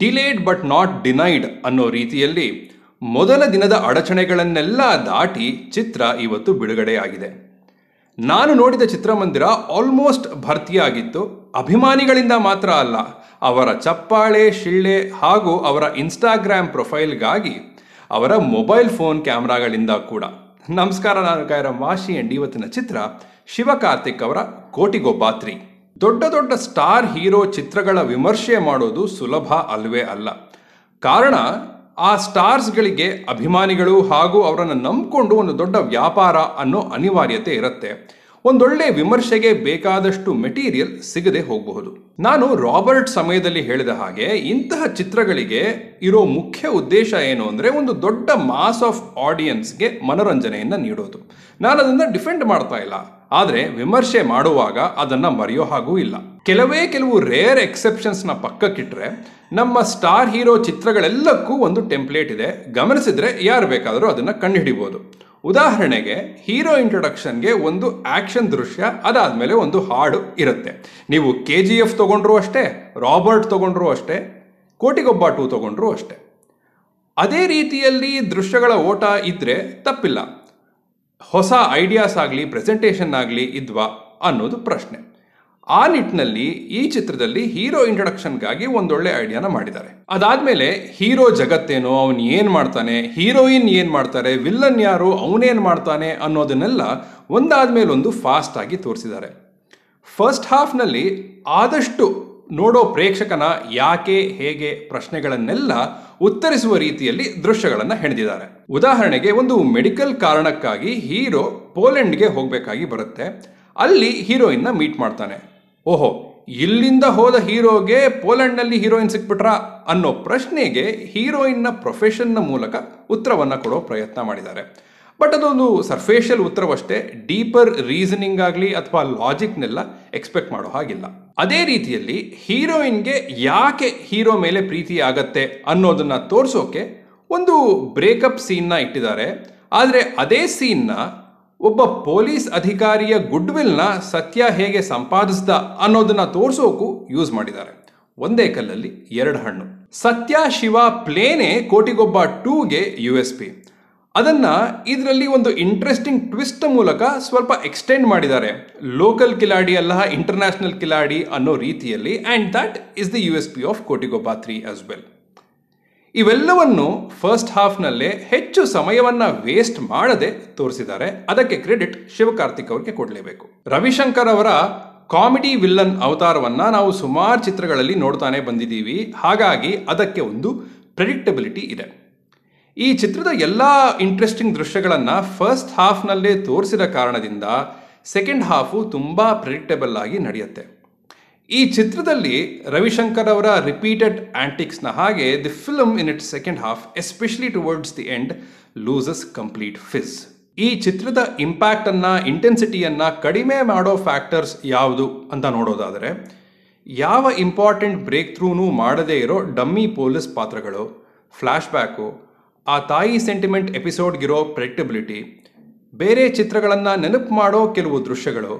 delayed but not denied ಅನ್ನೋ ರೀತಿಯಲ್ಲಿ ಮೊದಲ ದಿನದ ಅಡಚಣೆಗಳನ್ನೆಲ್ಲ ದಾಟಿ ಚಿತ್ರ ಇವತ್ತು ಬಿಡುಗಡೆಯಾಗಿದೆ ನಾನು ನೋಡಿದ ಚಿತ್ರಮಂದಿರ ಆಲ್ಮೋಸ್ಟ್ ಭರ್ತಿಯಾಗಿತ್ತು ಅಭಿಮಾನಿಗಳಿಂದ ಮಾತ್ರ ಅಲ್ಲ ಅವರ ಚಪ್ಪಾಳೆ ಶಿಳ್ಳೆ ಹಾಗೂ ಅವರ ಇನ್ಸ್ಟಾಗ್ರಾಮ್ ಪ್ರೊಫೈಲ್ಗಾಗಿ ಅವರ ಮೊಬೈಲ್ ಫೋನ್ ಕ್ಯಾಮ್ರಾಗಳಿಂದ ಕೂಡ ನಮಸ್ಕಾರ ನಾನು ಕಾಯರ ಮಾಶಿ ಅಂಡ್ ಇವತ್ತಿನ ಚಿತ್ರ ಶಿವಕಾರ್ತಿಕ್ ಅವರ ಕೋಟಿಗೊಬ್ಬಾತ್ರಿ ದೊಡ್ಡ ದೊಡ್ಡ ಸ್ಟಾರ್ ಹೀರೋ ಚಿತ್ರಗಳ ವಿಮರ್ಶೆ ಮಾಡೋದು ಸುಲಭ ಅಲ್ವೇ ಅಲ್ಲ ಕಾರಣ ಆ ಸ್ಟಾರ್ಸ್ಗಳಿಗೆ ಅಭಿಮಾನಿಗಳು ಹಾಗೂ ಅವರನ್ನು ನಂಬಿಕೊಂಡು ಒಂದು ದೊಡ್ಡ ವ್ಯಾಪಾರ ಅನ್ನೋ ಅನಿವಾರ್ಯತೆ ಇರುತ್ತೆ ಒಂದೊಳ್ಳೆ ವಿಮರ್ಶೆಗೆ ಬೇಕಾದಷ್ಟು ಮೆಟೀರಿಯಲ್ ಸಿಗದೆ ಹೋಗಬಹುದು ನಾನು ರಾಬರ್ಟ್ ಸಮಯದಲ್ಲಿ ಹೇಳಿದ ಹಾಗೆ ಇಂತಹ ಚಿತ್ರಗಳಿಗೆ ಇರೋ ಮುಖ್ಯ ಉದ್ದೇಶ ಏನು ಅಂದರೆ ಒಂದು ದೊಡ್ಡ ಮಾಸ್ ಆಫ್ ಆಡಿಯನ್ಸ್ಗೆ ಮನೋರಂಜನೆಯನ್ನು ನೀಡೋದು ನಾನು ಅದನ್ನು ಡಿಫೆಂಡ್ ಮಾಡ್ತಾ ಇಲ್ಲ ಆದರೆ ವಿಮರ್ಶೆ ಮಾಡುವಾಗ ಅದನ್ನು ಮರೆಯೋ ಹಾಗೂ ಇಲ್ಲ ಕೆಲವೇ ಕೆಲವು ರೇರ್ ಎಕ್ಸೆಪ್ಷನ್ಸ್ನ ಪಕ್ಕಕ್ಕಿಟ್ಟರೆ ನಮ್ಮ ಸ್ಟಾರ್ ಹೀರೋ ಚಿತ್ರಗಳೆಲ್ಲಕ್ಕೂ ಒಂದು ಟೆಂಪ್ಲೇಟ್ ಇದೆ ಗಮನಿಸಿದ್ರೆ ಯಾರು ಬೇಕಾದರೂ ಅದನ್ನು ಕಂಡುಹಿಡಿಬೋದು ಉದಾಹರಣೆಗೆ ಹೀರೋ ಇಂಟ್ರೊಡಕ್ಷನ್ಗೆ ಒಂದು ಆ್ಯಕ್ಷನ್ ದೃಶ್ಯ ಅದಾದಮೇಲೆ ಒಂದು ಹಾಡು ಇರುತ್ತೆ ನೀವು ಕೆ ಜಿ ಎಫ್ ತೊಗೊಂಡ್ರೂ ಅಷ್ಟೇ ರಾಬರ್ಟ್ ತೊಗೊಂಡ್ರೂ ಅಷ್ಟೇ ಕೋಟಿಗೊಬ್ಬ ಟೂ ತೊಗೊಂಡ್ರೂ ಅಷ್ಟೇ ಅದೇ ರೀತಿಯಲ್ಲಿ ದೃಶ್ಯಗಳ ಓಟ ಇದ್ದರೆ ತಪ್ಪಿಲ್ಲ ಹೊಸ ಐಡಿಯಾಸ್ ಆಗಲಿ ಪ್ರೆಸೆಂಟೇಷನ್ ಆಗಲಿ ಇದ್ವಾ ಅನ್ನೋದು ಪ್ರಶ್ನೆ ಆ ನಿಟ್ಟಿನಲ್ಲಿ ಈ ಚಿತ್ರದಲ್ಲಿ ಹೀರೋ ಇಂಟ್ರಡಕ್ಷನ್ಗಾಗಿ ಒಂದೊಳ್ಳೆ ಐಡಿಯಾನ ಮಾಡಿದ್ದಾರೆ ಮೇಲೆ ಹೀರೋ ಜಗತ್ತೇನು ಅವನು ಏನು ಮಾಡ್ತಾನೆ ಹೀರೋಯಿನ್ ಏನು ಮಾಡ್ತಾರೆ ವಿಲ್ಲನ್ ಯಾರು ಅವನೇನು ಮಾಡ್ತಾನೆ ಅನ್ನೋದನ್ನೆಲ್ಲ ಮೇಲೆ ಒಂದು ಫಾಸ್ಟ್ ಆಗಿ ತೋರಿಸಿದ್ದಾರೆ ಫಸ್ಟ್ ಹಾಫ್ನಲ್ಲಿ ಆದಷ್ಟು ನೋಡೋ ಪ್ರೇಕ್ಷಕನ ಯಾಕೆ ಹೇಗೆ ಪ್ರಶ್ನೆಗಳನ್ನೆಲ್ಲ ಉತ್ತರಿಸುವ ರೀತಿಯಲ್ಲಿ ದೃಶ್ಯಗಳನ್ನು ಹೆಣೆದಿದ್ದಾರೆ ಉದಾಹರಣೆಗೆ ಒಂದು ಮೆಡಿಕಲ್ ಕಾರಣಕ್ಕಾಗಿ ಹೀರೋ ಪೋಲೆಂಡ್ಗೆ ಹೋಗಬೇಕಾಗಿ ಬರುತ್ತೆ ಅಲ್ಲಿ ಹೀರೋಯಿನ್ನ ಮೀಟ್ ಮಾಡ್ತಾನೆ ಓಹೋ ಇಲ್ಲಿಂದ ಹೋದ ಹೀರೋಗೆ ಪೋಲೆಂಡ್ನಲ್ಲಿ ಹೀರೋಯಿನ್ ಸಿಕ್ಬಿಟ್ರಾ ಅನ್ನೋ ಪ್ರಶ್ನೆಗೆ ಹೀರೋಯಿನ್ನ ಪ್ರೊಫೆಷನ್ನ ಮೂಲಕ ಉತ್ತರವನ್ನು ಕೊಡೋ ಪ್ರಯತ್ನ ಮಾಡಿದ್ದಾರೆ ಬಟ್ ಅದೊಂದು ಸರ್ಫೇಷಿಯಲ್ ಉತ್ತರವಷ್ಟೇ ಡೀಪರ್ ರೀಸನಿಂಗ್ ಆಗಲಿ ಅಥವಾ ಲಾಜಿಕ್ನೆಲ್ಲ ಎಕ್ಸ್ಪೆಕ್ಟ್ ಮಾಡೋ ಹಾಗಿಲ್ಲ ಅದೇ ರೀತಿಯಲ್ಲಿ ಹೀರೋಯಿನ್ಗೆ ಯಾಕೆ ಹೀರೋ ಮೇಲೆ ಪ್ರೀತಿ ಆಗತ್ತೆ ಅನ್ನೋದನ್ನ ತೋರಿಸೋಕೆ ಒಂದು ಬ್ರೇಕಪ್ ಸೀನ್ನ ಇಟ್ಟಿದ್ದಾರೆ ಆದರೆ ಅದೇ ಸೀನ್ನ ಒಬ್ಬ ಪೊಲೀಸ್ ಅಧಿಕಾರಿಯ ಗುಡ್ವಿಲ್ನ ಸತ್ಯ ಹೇಗೆ ಸಂಪಾದಿಸ್ದ ಅನ್ನೋದನ್ನ ತೋರಿಸೋಕು ಯೂಸ್ ಮಾಡಿದ್ದಾರೆ ಒಂದೇ ಕಲ್ಲಲ್ಲಿ ಎರಡು ಹಣ್ಣು ಸತ್ಯ ಶಿವ ಪ್ಲೇನೆ ಕೋಟಿಗೊಬ್ಬ ಟೂಗೆ ಯು ಎಸ್ ಪಿ ಅದನ್ನು ಇದರಲ್ಲಿ ಒಂದು ಇಂಟ್ರೆಸ್ಟಿಂಗ್ ಟ್ವಿಸ್ಟ್ ಮೂಲಕ ಸ್ವಲ್ಪ ಎಕ್ಸ್ಟೆಂಡ್ ಮಾಡಿದ್ದಾರೆ ಲೋಕಲ್ ಕಿಲಾಡಿ ಅಲ್ಲ ಇಂಟರ್ನ್ಯಾಷನಲ್ ಕಿಲಾಡಿ ಅನ್ನೋ ರೀತಿಯಲ್ಲಿ and that is the U S P of ಕೋಟಿಗೋಪಾತ್ರಿ ಆಸ್ ವೆಲ್ ಇವೆಲ್ಲವನ್ನು ಫಸ್ಟ್ ಹಾಫ್ನಲ್ಲೇ ಹೆಚ್ಚು ಸಮಯವನ್ನು ವೇಸ್ಟ್ ಮಾಡದೆ ತೋರಿಸಿದ್ದಾರೆ ಅದಕ್ಕೆ ಕ್ರೆಡಿಟ್ ಶಿವಕಾರ್ತಿಕ್ ಅವರಿಗೆ ಕೊಡಲೇಬೇಕು ರವಿಶಂಕರ್ ಅವರ ಕಾಮಿಡಿ ವಿಲ್ಲನ್ ಅವತಾರವನ್ನು ನಾವು ಸುಮಾರು ಚಿತ್ರಗಳಲ್ಲಿ ನೋಡ್ತಾನೆ ಬಂದಿದ್ದೀವಿ ಹಾಗಾಗಿ ಅದಕ್ಕೆ ಒಂದು ಪ್ರೆಡಿಕ್ಟಬಿಲಿಟಿ ಇದೆ ಈ ಚಿತ್ರದ ಎಲ್ಲ ಇಂಟ್ರೆಸ್ಟಿಂಗ್ ದೃಶ್ಯಗಳನ್ನು ಫಸ್ಟ್ ಹಾಫ್ನಲ್ಲೇ ತೋರಿಸಿದ ಕಾರಣದಿಂದ ಸೆಕೆಂಡ್ ಹಾಫು ತುಂಬ ಪ್ರೆಡಿಕ್ಟಬಲ್ ಆಗಿ ನಡೆಯುತ್ತೆ ಈ ಚಿತ್ರದಲ್ಲಿ ರವಿಶಂಕರ್ ಅವರ ರಿಪೀಟೆಡ್ ಆ್ಯಂಟಿಕ್ಸ್ನ ಹಾಗೆ the film in its second half especially towards the end loses complete fizz ಈ ಚಿತ್ರದ ಇಂಪ್ಯಾಕ್ಟನ್ನು ಇಂಟೆನ್ಸಿಟಿಯನ್ನು ಕಡಿಮೆ ಮಾಡೋ ಫ್ಯಾಕ್ಟರ್ಸ್ ಯಾವುದು ಅಂತ ನೋಡೋದಾದರೆ ಯಾವ ಇಂಪಾರ್ಟೆಂಟ್ ಬ್ರೇಕ್ ಥ್ರೂನೂ ಮಾಡದೇ ಇರೋ ಡಮ್ಮಿ ಪೊಲೀಸ್ ಪಾತ್ರಗಳು ಫ್ಲ್ಯಾಶ್ಬ್ಯಾಕು ಆ ತಾಯಿ ಸೆಂಟಿಮೆಂಟ್ ಎಪಿಸೋಡ್ಗಿರೋ ಪ್ರೆಡಿಕ್ಟಬಿಲಿಟಿ ಬೇರೆ ಚಿತ್ರಗಳನ್ನು ನೆನಪು ಮಾಡೋ ಕೆಲವು ದೃಶ್ಯಗಳು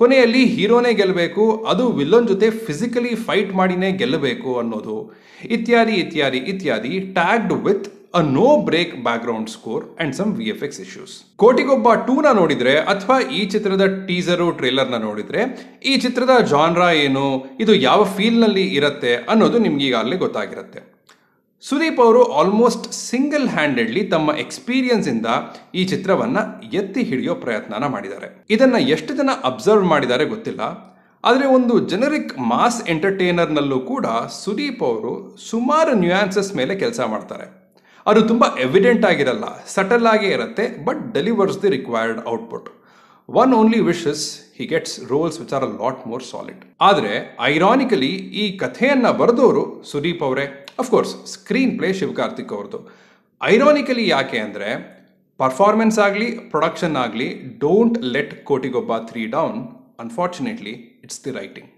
ಕೊನೆಯಲ್ಲಿ ಹೀರೋನೇ ಗೆಲ್ಲಬೇಕು ಅದು ವಿಲ್ಲನ್ ಜೊತೆ ಫಿಸಿಕಲಿ ಫೈಟ್ ಮಾಡಿನೇ ಗೆಲ್ಲಬೇಕು ಅನ್ನೋದು ಇತ್ಯಾದಿ ಇತ್ಯಾದಿ ಇತ್ಯಾದಿ tagged with a no break background score and some V F X issues Kotigobba ಟೂನ ನೋಡಿದ್ರೆ ಅಥವಾ ಈ ಚಿತ್ರದ ಟೀಸರು ಟ್ರೇಲರ್ನ ನೋಡಿದ್ರೆ ಈ ಚಿತ್ರದ ಜಾನ್ರಾ ಏನು ಇದು ಯಾವ ಫೀಲ್ನಲ್ಲಿ ಇರುತ್ತೆ ಅನ್ನೋದು ನಿಮ್ಗೆ ಈಗಾಗಲೇ ಗೊತ್ತಾಗಿರುತ್ತೆ ಸುದೀಪ್ ಅವರು ಆಲ್ಮೋಸ್ಟ್ ಸಿಂಗಲ್ ಹ್ಯಾಂಡೆಡ್ಲಿ ತಮ್ಮ ಎಕ್ಸ್ಪೀರಿಯನ್ಸ್ ಇಂದ ಈ ಚಿತ್ರವನ್ನ ಎತ್ತಿ ಹಿಡಿಯೋ ಪ್ರಯತ್ನನ ಮಾಡಿದ್ದಾರೆ ಇದನ್ನ ಎಷ್ಟು ಜನ ಅಬ್ಸರ್ವ್ ಮಾಡಿದ್ದಾರೆ ಗೊತ್ತಿಲ್ಲ ಆದರೆ ಒಂದು ಜನರಿಕ್ ಮಾಸ್ ಎಂಟರ್ಟೈನರ್ನಲ್ಲೂ ಕೂಡ ಸುದೀಪ್ ಅವರು ಸುಮಾರು ನ್ಯೂಯಾನ್ಸಸ್ ಮೇಲೆ ಕೆಲಸ ಮಾಡ್ತಾರೆ ಅದು ತುಂಬ ಎವಿಡೆಂಟ್ ಆಗಿರಲ್ಲ ಸಟಲ್ ಆಗೇ ಇರುತ್ತೆ but delivers the required output one only wishes he gets roles which are a lot more solid ಆದರೆ ಐರಾನಿಕಲಿ ಈ ಕಥೆಯನ್ನು ಬರೆದವರು ಸುದೀಪ್ ಅವರೇ ಅಫ್ಕೋರ್ಸ್ ಸ್ಕ್ರೀನ್ ಪ್ಲೇ ಶಿವಕಾರ್ತಿಕ್ ಅವ್ರದ್ದು ಐರಾನಿಕಲಿ ಯಾಕೆ ಅಂದರೆ ಪರ್ಫಾರ್ಮೆನ್ಸ್ ಆಗಲಿ ಪ್ರೊಡಕ್ಷನ್ ಆಗಲಿ don't let Kotigobba three down unfortunately it's the writing